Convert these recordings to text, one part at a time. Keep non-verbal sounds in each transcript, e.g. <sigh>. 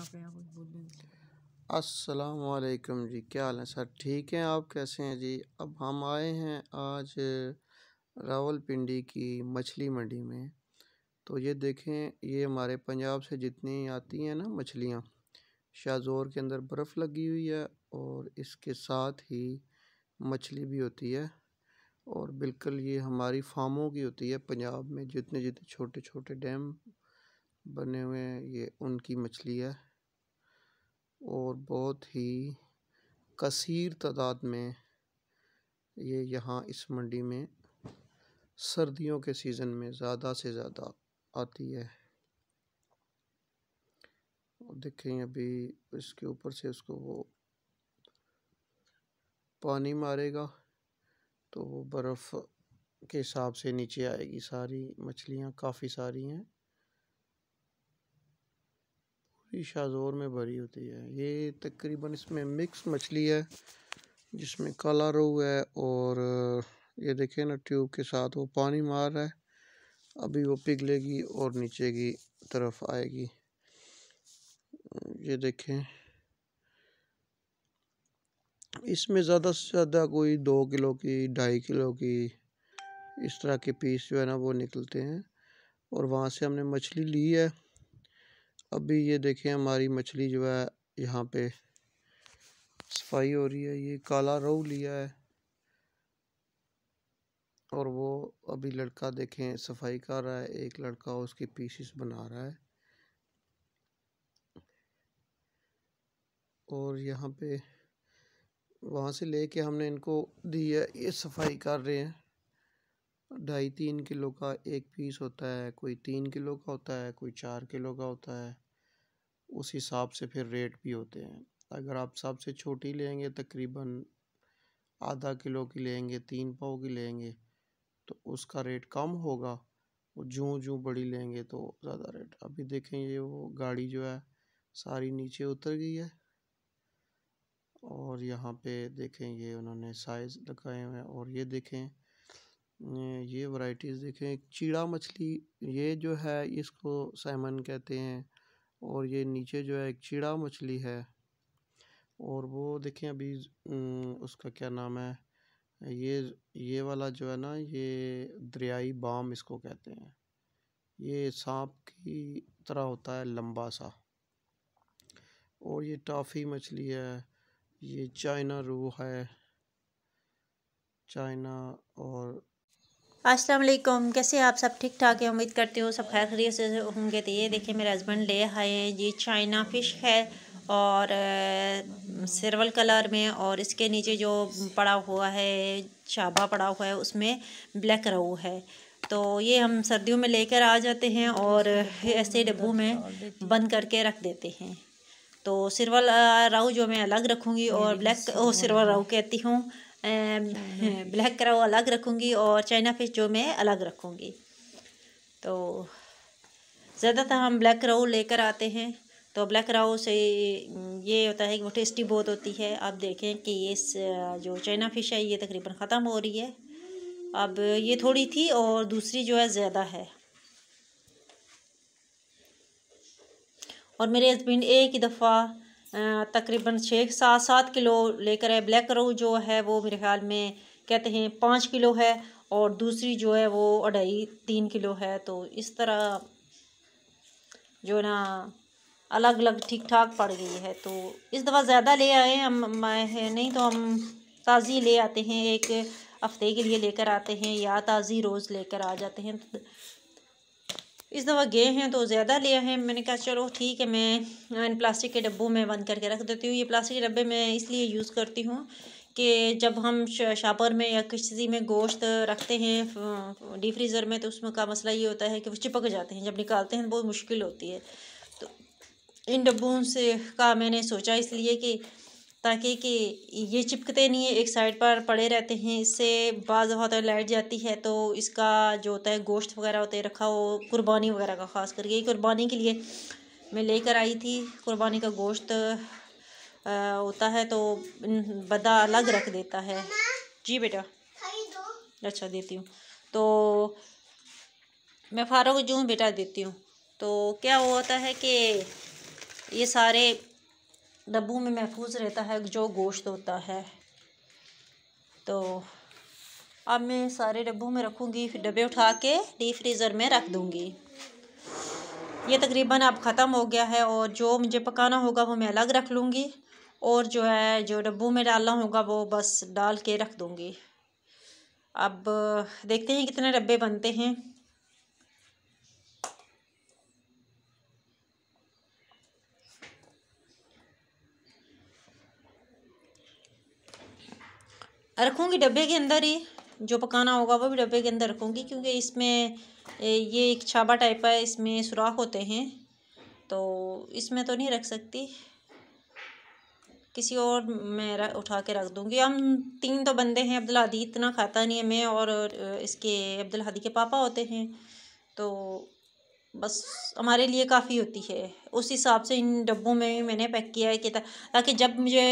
वालेकुम जी क्या हाल है सर ठीक हैं आप कैसे हैं जी अब हम आए हैं आज रावलपिंडी की मछली मंडी में तो ये देखें ये हमारे पंजाब से जितनी आती हैं ना मछलियाँ शाहजोर के अंदर बर्फ़ लगी हुई है और इसके साथ ही मछली भी होती है और बिल्कुल ये हमारी फार्मों की होती है पंजाब में जितने जितने छोटे छोटे डैम बने हुए हैं ये उनकी मछली है और बहुत ही कसीर तादाद में ये यहाँ इस मंडी में सर्दियों के सीज़न में ज़्यादा से ज़्यादा आती है और देखें अभी इसके ऊपर से उसको वो पानी मारेगा तो वो बर्फ़ के हिसाब से नीचे आएगी सारी मछलियाँ काफ़ी सारी हैं ये शाजोर में भरी होती है ये तकरीबन इसमें मिक्स मछली है जिसमें काला रोह है और ये देखें ना ट्यूब के साथ वो पानी मार रहा है अभी वो पिघलेगी और नीचे की तरफ आएगी ये देखें इसमें ज़्यादा से ज़्यादा कोई दो किलो की ढाई किलो की इस तरह के पीस जो है ना वो निकलते हैं और वहाँ से हमने मछली ली है अभी ये देखें हमारी मछली जो है यहाँ पे सफाई हो रही है ये काला रोह लिया है और वो अभी लड़का देखें सफाई कर रहा है एक लड़का उसकी पीसीस बना रहा है और यहाँ पे वहाँ से लेके हमने इनको दी है ये सफाई कर रहे हैं ढाई तीन किलो का एक पीस होता है कोई तीन किलो का होता है कोई चार किलो का होता है उस हिसाब से फिर रेट भी होते हैं अगर आप सबसे छोटी लेंगे तकरीबन आधा किलो की लेंगे तीन पाव की लेंगे तो उसका रेट कम होगा और जूँ जूँ बड़ी लेंगे तो ज़्यादा रेट अभी देखें ये वो गाड़ी जो है सारी नीचे उतर गई है और यहाँ पे देखें ये उन्होंने साइज़ लगाए हुए हैं और ये देखें ये वैरायटीज़ देखें चीड़ा मछली ये जो है इसको सैमन कहते हैं और ये नीचे जो है एक चीड़ा मछली है और वो देखें अभी उसका क्या नाम है ये ये वाला जो है ना ये दरियाई बाम इसको कहते हैं ये सांप की तरह होता है लंबा सा और ये टॉफ़ी मछली है ये चाइना रूह है चाइना और अस्सलाम वालेकुम कैसे आप सब ठीक ठाक है उम्मीद करती हूँ सब खैर खरीद से होंगे तो ये देखिए मेरे हस्बैंड ले आए जी चाइना फ़िश है और सिरवल कलर में और इसके नीचे जो पड़ा हुआ है चाबा पड़ा हुआ है उसमें ब्लैक रहू है तो ये हम सर्दियों में लेकर आ जाते हैं और ऐसे डब्बों में बंद करके रख देते हैं तो सिरवल राहू जो मैं अलग रखूँगी और ब्लैक ओ सिरवल राहू कहती हूँ ब्लैक <laughs> करा वो अलग रखूँगी और चाइना फिश जो मैं अलग रखूँगी तो ज़्यादातर हम ब्लैक राऊ लेकर आते हैं तो ब्लैक राउ से ये होता है कि वो टेस्टी बहुत होती है आप देखें कि ये जो चाइना फिश है ये तकरीबन ख़त्म हो रही है अब ये थोड़ी थी और दूसरी जो है ज़्यादा है और मेरे हस्बैंड एक ही दफ़ा तकरीबन छः सात सात किलो लेकर है ब्लैक रोज जो है वो मेरे ख्याल में कहते हैं पाँच किलो है और दूसरी जो है वो अढ़ाई तीन किलो है तो इस तरह जो ना अलग अलग ठीक ठाक पड़ गई है तो इस दफ़ा ज़्यादा ले आए हम नहीं तो हम ताज़ी ले आते हैं एक हफ़्ते के लिए लेकर आते हैं या ताज़ी रोज़ लेकर आ जाते हैं इस दफ़ा गए हैं तो ज़्यादा लिया है मैंने कहा चलो ठीक है मैं इन प्लास्टिक के डब्बों में बंद करके रख देती हूँ ये प्लास्टिक के डब्बे मैं इसलिए यूज़ करती हूँ कि जब हम शापर में या किसी में गोश्त रखते हैं डी फ्रीज़र में तो उसमें का मसला ये होता है कि वो चिपक जाते हैं जब निकालते हैं तो बहुत मुश्किल होती है तो इन डब्बों से का मैंने सोचा इसलिए कि ताकि कि ये चिपकते नहीं है एक साइड पर पड़े रहते हैं इससे बाज़ होता है लाइट जाती है तो इसका जो होता है गोश्त वगैरह होते हैं रखा हो कुर्बानी वगैरह का ख़ास करके कुर्बानी के लिए मैं लेकर आई थी कुर्बानी का गोश्त होता है तो बदा अलग रख देता है जी बेटा अच्छा देती हूँ तो मैं फारोग जूँ बेटा देती हूँ तो क्या होता है कि ये सारे डब्बू में महफूज रहता है जो गोश्त होता है तो अब मैं सारे डब्बों में रखूँगी फिर डब्बे उठा के डीप फ्रीज़र में रख दूँगी ये तकरीबन अब ख़त्म हो गया है और जो मुझे पकाना होगा वो मैं अलग रख लूँगी और जो है जो डब्बू में डालना होगा वो बस डाल के रख दूँगी अब देखते हैं कितने डब्बे बनते हैं रखूँगी डब्बे के अंदर ही जो पकाना होगा वो भी डब्बे के अंदर रखूँगी क्योंकि इसमें ये एक छाबा टाइप है इसमें सुराख होते हैं तो इसमें तो नहीं रख सकती किसी और मैं उठा के रख दूँगी हम तीन तो बंदे हैं अब्दुल हादी इतना खाता नहीं है मैं और इसके अब्दुल हादी के पापा होते हैं तो बस हमारे लिए काफ़ी होती है उस हिसाब से इन डब्बों में मैंने पैक किया है कि ताकि जब मुझे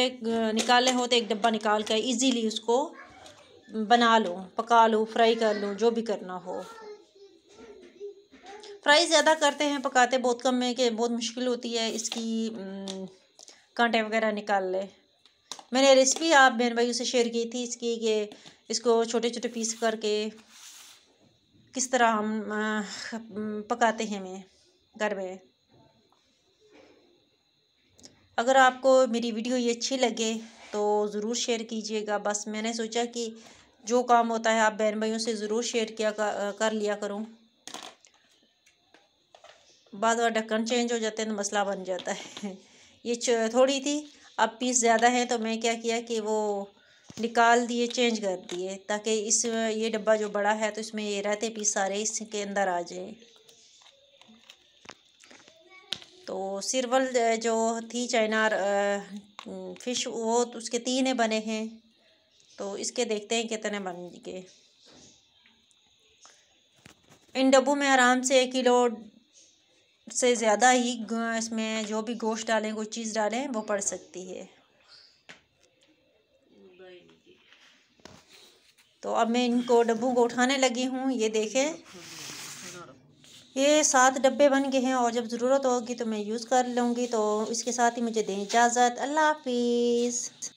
निकालने हो तो एक डब्बा निकाल कर ईज़िली उसको बना लो पका लो फ्राई कर लो जो भी करना हो फ्राई ज़्यादा करते हैं पकाते बहुत कम है कि बहुत मुश्किल होती है इसकी कांटे वगैरह निकाल ले मैंने रेसिपी आप बहन भाइयों से शेयर की थी इसकी कि इसको छोटे छोटे पीस करके किस तरह हम पकाते हैं मैं घर में अगर आपको मेरी वीडियो ये अच्छी लगे तो ज़रूर शेयर कीजिएगा बस मैंने सोचा कि जो काम होता है आप बहन भाइयों से ज़रूर शेयर किया कर लिया करूँ बाद बार ढक्कन चेंज हो जाते हैं तो मसला बन जाता है <laughs> ये थोड़ी थी अब पीस ज़्यादा है तो मैं क्या किया कि वो निकाल दिए चेंज कर दिए ताकि इस ये डब्बा जो बड़ा है तो इसमें ये रहते पीस सारे इसके अंदर आ जाए तो सिरवल जो थी चाइनार फ़िश वो तो उसके तीन बने हैं तो इसके देखते हैं कितने बन गए इन डब्बों में आराम से एक किलो से ज़्यादा ही इसमें जो भी गोश्त डालें कोई चीज़ डालें वो पड़ सकती है तो अब मैं इनको डब्बों को उठाने लगी हूँ ये देखें ये सात डब्बे बन गए हैं और जब ज़रूरत होगी तो मैं यूज़ कर लूँगी तो इसके साथ ही मुझे दें इजाज़त अल्लाह हाफिज़